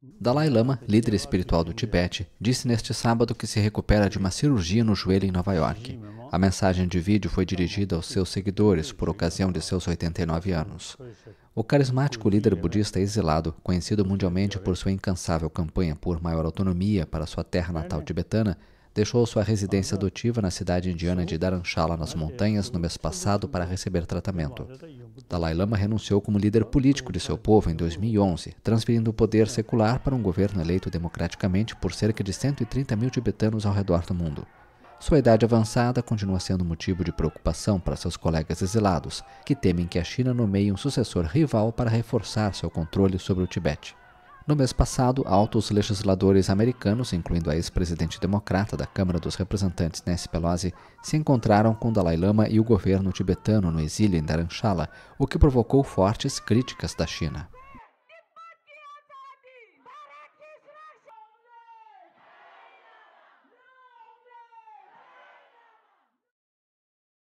Dalai Lama, líder espiritual do Tibete, disse neste sábado que se recupera de uma cirurgia no joelho em Nova York. A mensagem de vídeo foi dirigida aos seus seguidores por ocasião de seus 89 anos. O carismático líder budista exilado, conhecido mundialmente por sua incansável campanha por maior autonomia para sua terra natal tibetana, deixou sua residência adotiva na cidade indiana de Dharamshala, nas montanhas, no mês passado para receber tratamento. Dalai Lama renunciou como líder político de seu povo em 2011, transferindo o poder secular para um governo eleito democraticamente por cerca de 130 mil tibetanos ao redor do mundo. Sua idade avançada continua sendo motivo de preocupação para seus colegas exilados, que temem que a China nomeie um sucessor rival para reforçar seu controle sobre o Tibete. No mês passado, altos legisladores americanos, incluindo a ex-presidente democrata da Câmara dos Representantes Nancy Pelosi, se encontraram com Dalai Lama e o governo tibetano no exílio em Dharamshala, o que provocou fortes críticas da China.